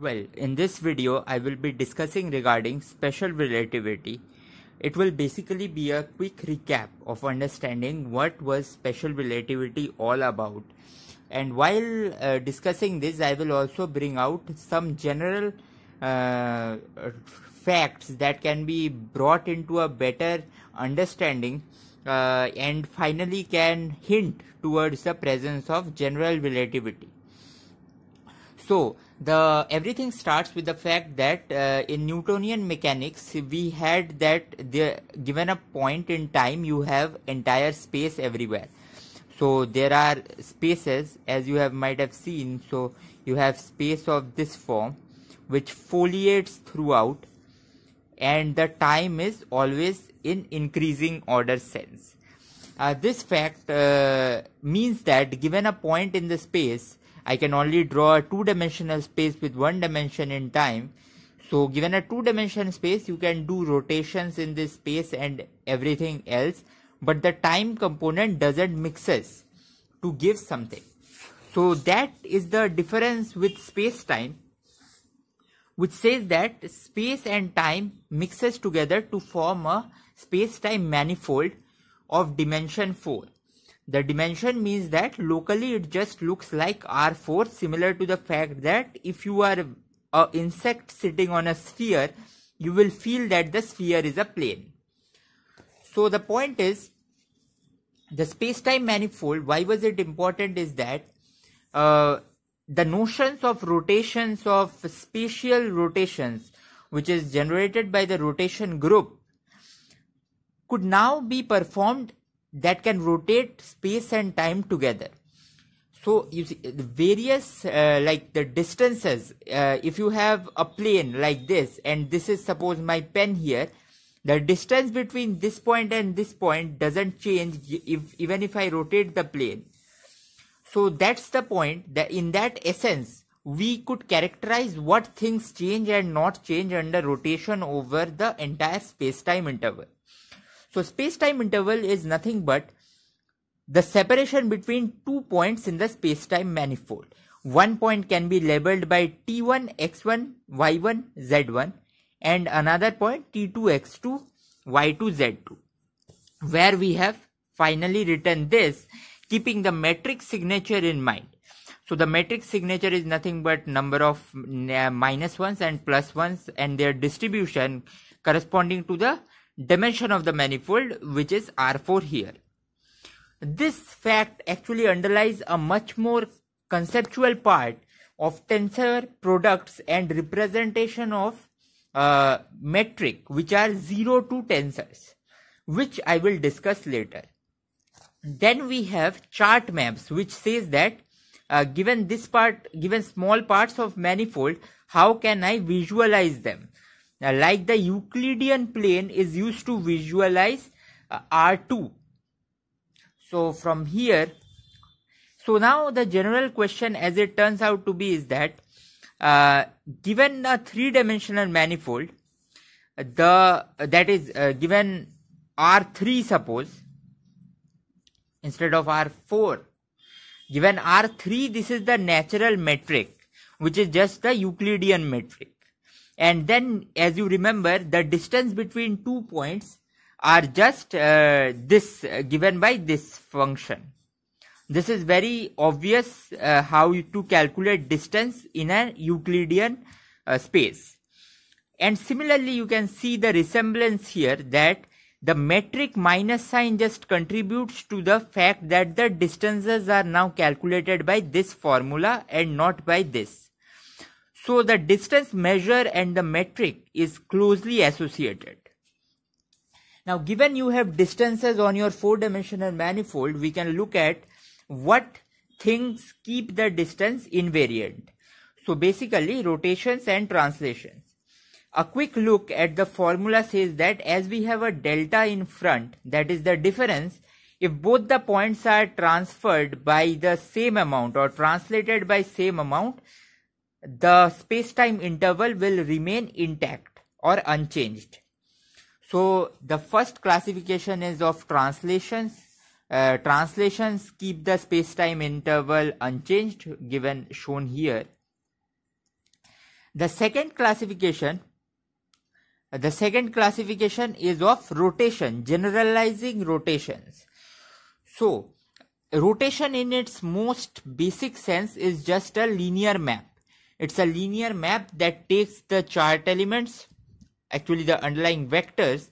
Well, in this video I will be discussing regarding special relativity. It will basically be a quick recap of understanding what was special relativity all about. And while uh, discussing this I will also bring out some general uh, facts that can be brought into a better understanding uh, and finally can hint towards the presence of general relativity. So the everything starts with the fact that uh, in Newtonian mechanics we had that the, given a point in time you have entire space everywhere. So there are spaces as you have might have seen. So you have space of this form which foliates throughout and the time is always in increasing order sense. Uh, this fact uh, means that given a point in the space I can only draw a two-dimensional space with one dimension in time. So given a two-dimensional space, you can do rotations in this space and everything else, but the time component doesn't mixes to give something. So that is the difference with space-time, which says that space and time mixes together to form a space-time manifold of dimension 4. The dimension means that locally it just looks like R4 similar to the fact that if you are an insect sitting on a sphere, you will feel that the sphere is a plane. So the point is, the space-time manifold, why was it important is that uh, the notions of rotations of spatial rotations, which is generated by the rotation group, could now be performed that can rotate space and time together so you see the various uh, like the distances uh, if you have a plane like this and this is suppose my pen here the distance between this point and this point doesn't change if even if i rotate the plane so that's the point that in that essence we could characterize what things change and not change under rotation over the entire space time interval so space-time interval is nothing but the separation between two points in the space-time manifold. One point can be labeled by T1, X1, Y1, Z1 and another point T2, X2, Y2, Z2 where we have finally written this keeping the metric signature in mind. So the metric signature is nothing but number of uh, minus ones and plus ones and their distribution corresponding to the dimension of the manifold which is R4 here. This fact actually underlies a much more conceptual part of tensor products and representation of uh, metric which are 0 to tensors which I will discuss later. Then we have chart maps which says that uh, given this part given small parts of manifold how can I visualize them now, like the Euclidean plane is used to visualize uh, R2. So from here, so now the general question as it turns out to be is that uh, given a three-dimensional manifold, the that is uh, given R3 suppose instead of R4, given R3 this is the natural metric which is just the Euclidean metric and then as you remember the distance between two points are just uh, this uh, given by this function this is very obvious uh, how to calculate distance in a euclidean uh, space and similarly you can see the resemblance here that the metric minus sign just contributes to the fact that the distances are now calculated by this formula and not by this so the distance measure and the metric is closely associated. Now given you have distances on your four dimensional manifold, we can look at what things keep the distance invariant. So basically rotations and translations. A quick look at the formula says that as we have a delta in front, that is the difference, if both the points are transferred by the same amount or translated by same amount, the space-time interval will remain intact or unchanged. So the first classification is of translations. Uh, translations keep the space-time interval unchanged given shown here. The second classification the second classification is of rotation, generalizing rotations. So, rotation in its most basic sense is just a linear map it's a linear map that takes the chart elements, actually the underlying vectors,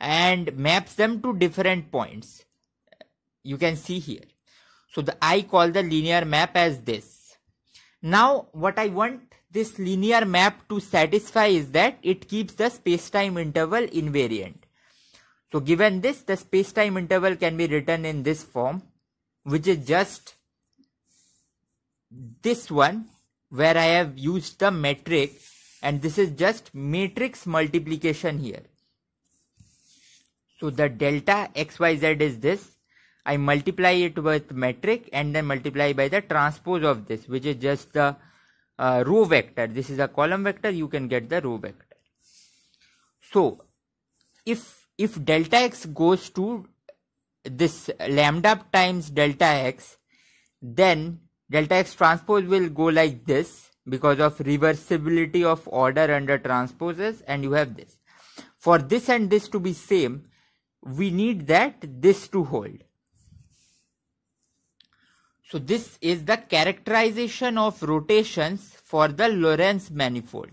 and maps them to different points. You can see here. So the, I call the linear map as this. Now what I want this linear map to satisfy is that it keeps the space-time interval invariant. So given this, the space-time interval can be written in this form, which is just this one where I have used the metric and this is just matrix multiplication here. So the delta xyz is this. I multiply it with metric and then multiply by the transpose of this which is just the uh, row vector. This is a column vector you can get the row vector. So if if delta x goes to this lambda times delta x then delta x transpose will go like this because of reversibility of order under transposes and you have this for this and this to be same we need that this to hold so this is the characterization of rotations for the Lorentz manifold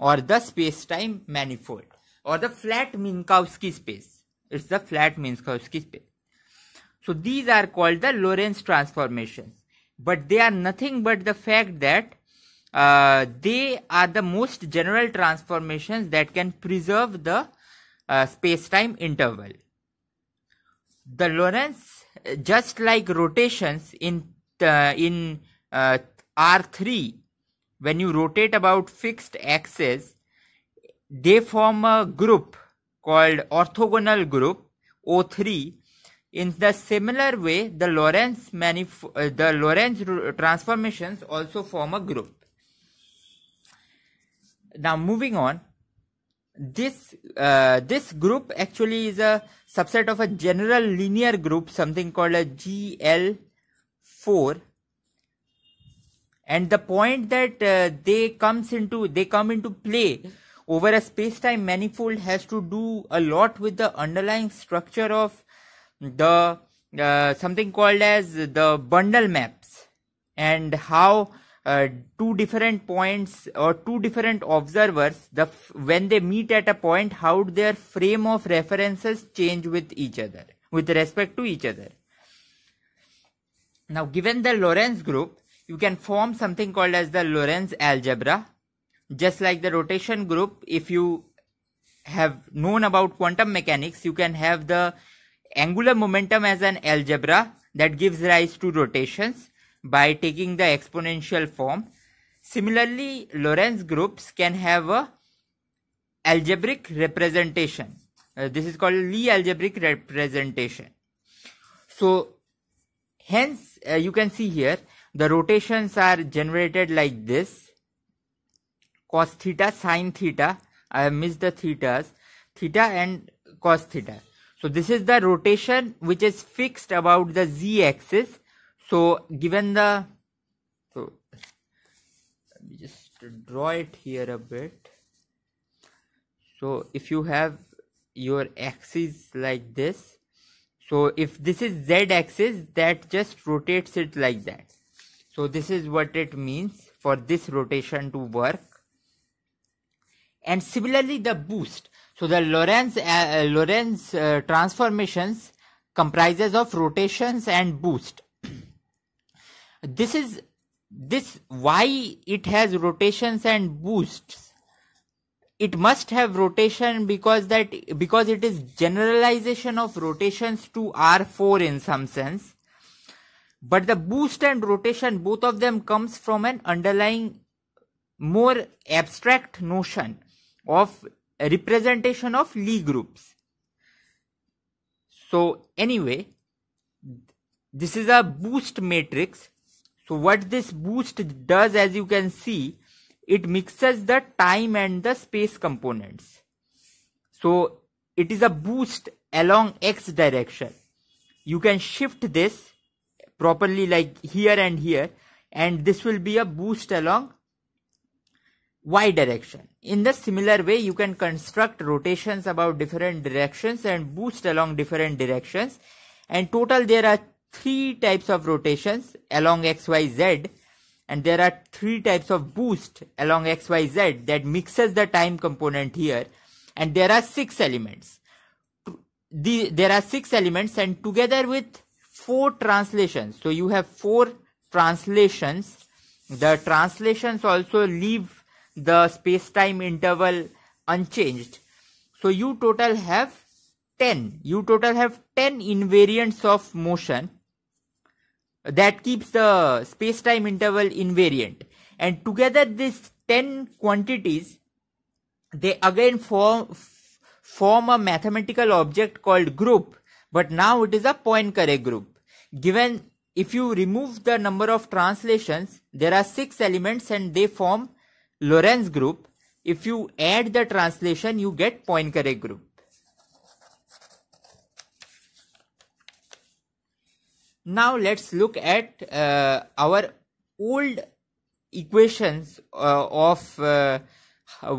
or the space-time manifold or the flat Minkowski space. It's the flat Minkowski space. So these are called the Lorentz transformations but they are nothing but the fact that uh, they are the most general transformations that can preserve the uh, space-time interval. The Lorentz, just like rotations in uh, in uh, R3, when you rotate about fixed axes, they form a group called orthogonal group O3 in the similar way, the Lorentz, uh, the Lorentz transformations also form a group. Now moving on, this uh, this group actually is a subset of a general linear group something called a GL4 and the point that uh, they comes into they come into play over a space time manifold has to do a lot with the underlying structure of the uh, something called as the bundle maps and how uh, two different points or two different observers the when they meet at a point how their frame of references change with each other with respect to each other now given the lorentz group you can form something called as the lorentz algebra just like the rotation group if you have known about quantum mechanics you can have the angular momentum as an algebra that gives rise to rotations by taking the exponential form. Similarly, Lorentz groups can have a algebraic representation. Uh, this is called Lie algebraic representation. So, hence uh, you can see here the rotations are generated like this cos theta sine theta. I have missed the thetas theta and cos theta. So this is the rotation which is fixed about the z axis. So given the so let me just draw it here a bit. So if you have your axis like this, so if this is z axis that just rotates it like that. So this is what it means for this rotation to work. And similarly the boost. So the Lorentz, uh, uh, Lorentz uh, transformations comprises of rotations and boost. this is this why it has rotations and boosts. It must have rotation because that because it is generalization of rotations to R4 in some sense. But the boost and rotation both of them comes from an underlying more abstract notion of representation of Lie groups. So anyway, this is a boost matrix. So what this boost does as you can see, it mixes the time and the space components. So it is a boost along x direction. You can shift this properly like here and here and this will be a boost along y direction. In the similar way, you can construct rotations about different directions and boost along different directions. And total, there are three types of rotations along x, y, z. And there are three types of boost along x, y, z that mixes the time component here. And there are six elements. The, there are six elements and together with four translations. So you have four translations. The translations also leave the space-time interval unchanged. So u total have 10. U total have 10 invariants of motion that keeps the space-time interval invariant. And together these 10 quantities, they again form, form a mathematical object called group. But now it is a Poincare group. Given if you remove the number of translations, there are six elements and they form Lorentz group, if you add the translation, you get Poincare group. Now let's look at uh, our old equations uh, of uh,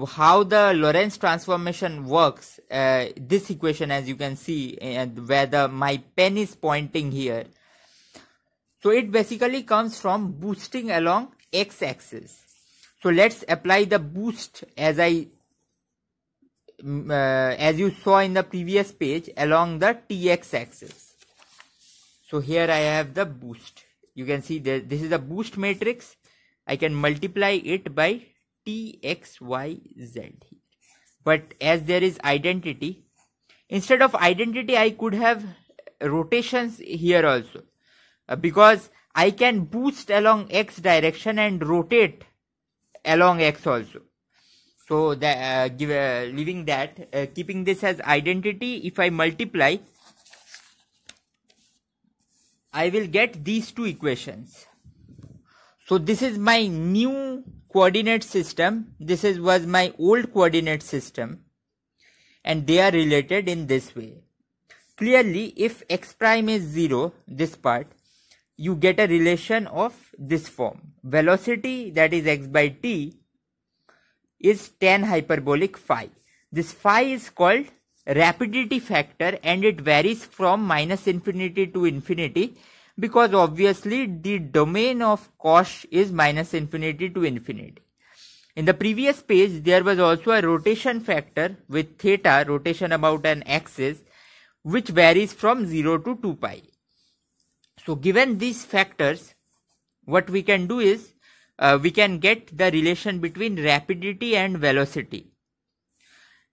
how the Lorentz transformation works. Uh, this equation, as you can see, and where the, my pen is pointing here. So it basically comes from boosting along x-axis so let's apply the boost as i mm, uh, as you saw in the previous page along the tx axis so here i have the boost you can see that this is a boost matrix i can multiply it by txyz but as there is identity instead of identity i could have rotations here also uh, because i can boost along x direction and rotate along x also so the uh, give, uh, leaving that uh, keeping this as identity if i multiply i will get these two equations so this is my new coordinate system this is was my old coordinate system and they are related in this way clearly if x prime is 0 this part you get a relation of this form. Velocity that is x by t is tan hyperbolic phi. This phi is called rapidity factor and it varies from minus infinity to infinity because obviously the domain of cosh is minus infinity to infinity. In the previous page there was also a rotation factor with theta rotation about an axis which varies from 0 to 2 pi. So given these factors, what we can do is uh, we can get the relation between rapidity and velocity.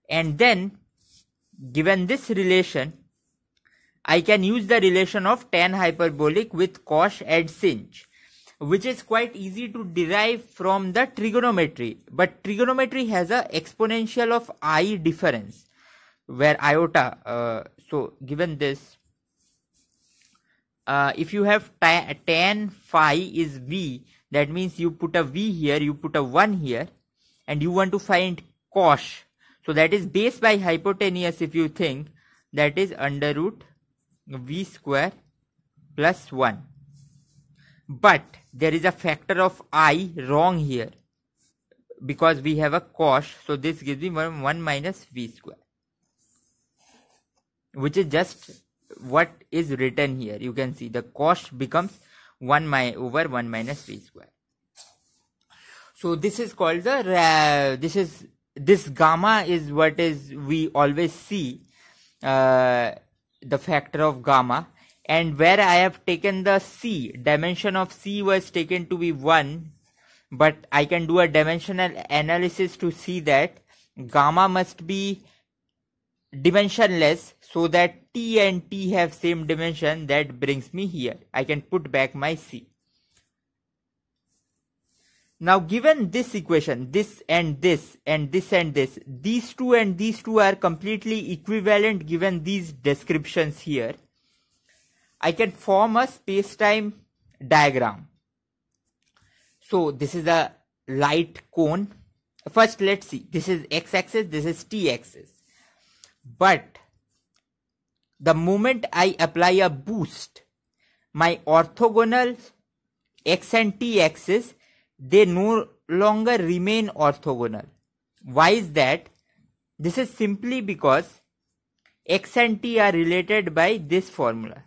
And then given this relation, I can use the relation of tan hyperbolic with cosh and sinh, which is quite easy to derive from the trigonometry. But trigonometry has a exponential of i difference where iota. Uh, so given this uh, if you have tan phi is v that means you put a v here you put a 1 here and you want to find cos so that is base by hypotenuse if you think that is under root v square plus 1 but there is a factor of i wrong here because we have a cos so this gives me 1, 1 minus v square which is just what is written here you can see the cost becomes 1 my over 1 minus v square so this is called the uh, this is this gamma is what is we always see uh, the factor of gamma and where I have taken the C dimension of C was taken to be 1 but I can do a dimensional analysis to see that gamma must be dimensionless so that t and t have same dimension that brings me here i can put back my c now given this equation this and this and this and this these two and these two are completely equivalent given these descriptions here i can form a space time diagram so this is a light cone first let's see this is x axis this is t axis but the moment I apply a boost, my orthogonal x and t axis, they no longer remain orthogonal. Why is that? This is simply because x and t are related by this formula.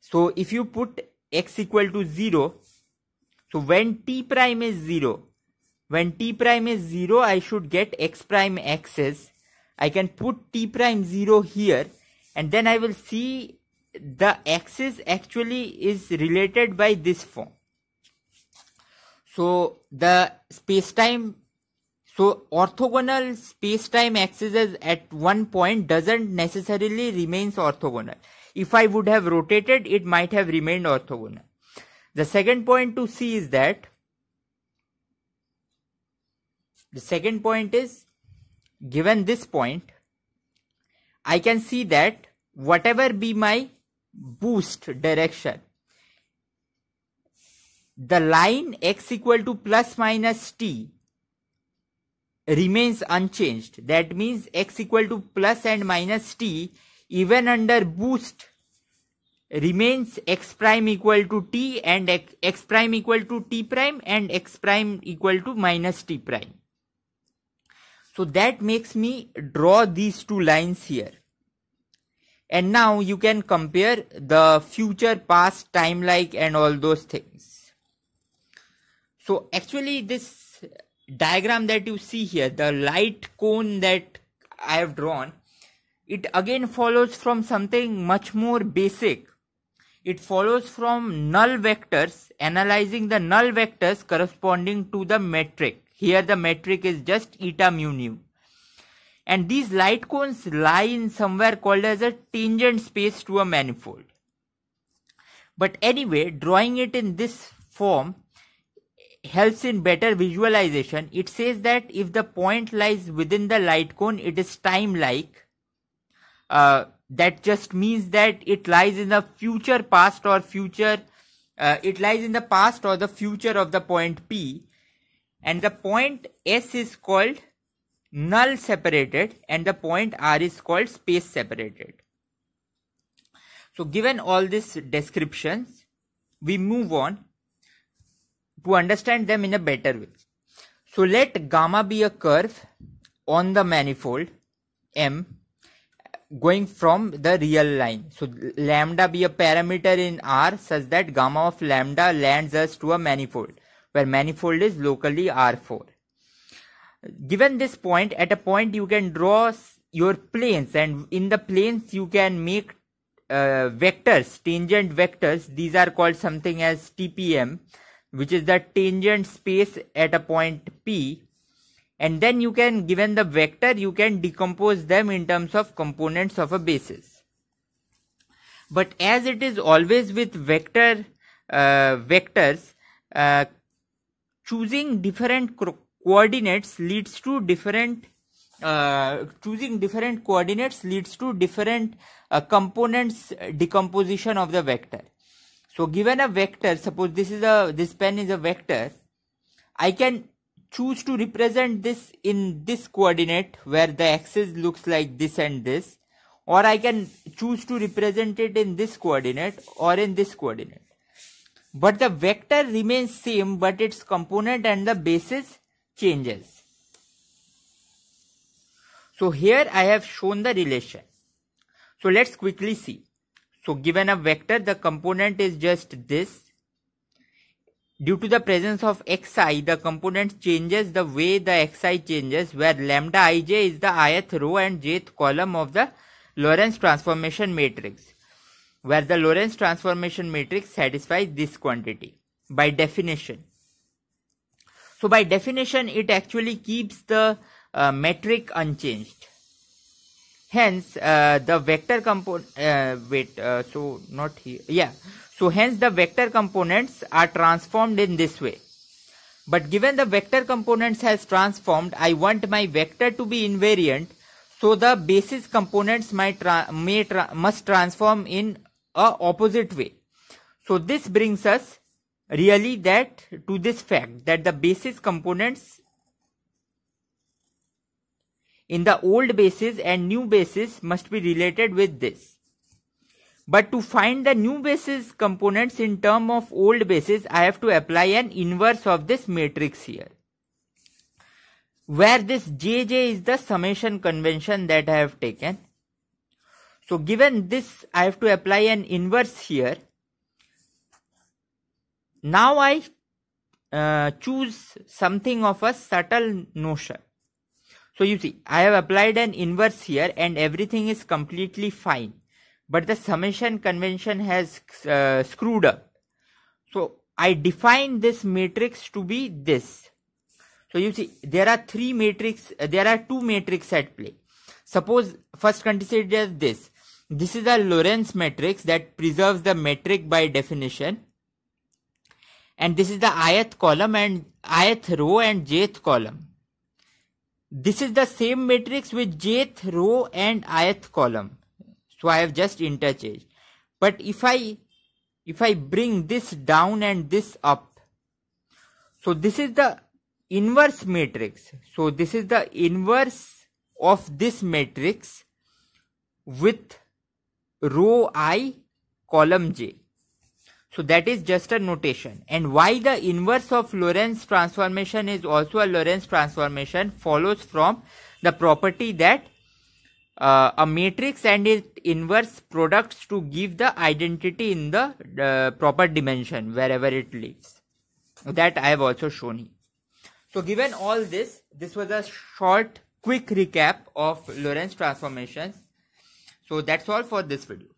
So if you put x equal to 0, so when t prime is 0, when t prime is 0 I should get x prime x is I can put t prime 0 here and then I will see the axis actually is related by this form so the space time so orthogonal space time axes at one point doesn't necessarily remains orthogonal if I would have rotated it might have remained orthogonal the second point to see is that the second point is given this point, I can see that whatever be my boost direction, the line x equal to plus minus t remains unchanged. That means x equal to plus and minus t even under boost remains x prime equal to t and x, x prime equal to t prime and x prime equal to minus t prime. So that makes me draw these two lines here. And now you can compare the future, past, time like and all those things. So actually this diagram that you see here, the light cone that I have drawn, it again follows from something much more basic. It follows from null vectors, analyzing the null vectors corresponding to the metric. Here the metric is just eta mu nu. And these light cones lie in somewhere called as a tangent space to a manifold. But anyway, drawing it in this form helps in better visualization. It says that if the point lies within the light cone, it is time like. Uh, that just means that it lies in the future past or future, uh, it lies in the past or the future of the point P and the point S is called null separated and the point R is called space separated. So given all these descriptions, we move on to understand them in a better way. So let gamma be a curve on the manifold M going from the real line. So lambda be a parameter in R such that gamma of lambda lands us to a manifold where manifold is locally R4. Given this point, at a point you can draw your planes and in the planes you can make uh, vectors, tangent vectors. These are called something as TPM, which is the tangent space at a point P and then you can given the vector you can decompose them in terms of components of a basis but as it is always with vector uh, vectors uh, choosing different co coordinates leads to different uh, choosing different coordinates leads to different uh, components uh, decomposition of the vector so given a vector suppose this is a this pen is a vector i can choose to represent this in this coordinate where the axis looks like this and this or i can choose to represent it in this coordinate or in this coordinate but the vector remains same but its component and the basis changes. So here I have shown the relation. So let's quickly see. So given a vector the component is just this. Due to the presence of xi the component changes the way the xi changes where lambda ij is the ith row and jth column of the Lorentz transformation matrix where the Lorentz transformation matrix satisfies this quantity by definition. So by definition, it actually keeps the uh, metric unchanged. Hence, uh, the vector component, uh, wait, uh, so not here, yeah. So hence the vector components are transformed in this way. But given the vector components has transformed, I want my vector to be invariant. So the basis components might tra may tra must transform in a opposite way so this brings us really that to this fact that the basis components in the old basis and new basis must be related with this but to find the new basis components in term of old basis i have to apply an inverse of this matrix here where this jj is the summation convention that i have taken so given this, I have to apply an inverse here. Now I uh, choose something of a subtle notion. So you see, I have applied an inverse here and everything is completely fine. But the summation convention has uh, screwed up. So I define this matrix to be this. So you see, there are three matrix, uh, there are two matrix at play. Suppose first consider this. This is a Lorentz matrix that preserves the metric by definition. And this is the ith column and ith row and jth column. This is the same matrix with jth row and ith column. So I have just interchanged. But if I if I bring this down and this up, so this is the inverse matrix. So this is the inverse of this matrix with row i column j. So that is just a notation. And why the inverse of Lorentz transformation is also a Lorentz transformation follows from the property that uh, a matrix and its inverse products to give the identity in the uh, proper dimension wherever it lives. That I have also shown you So given all this, this was a short quick recap of Lorentz transformations. So that's all for this video.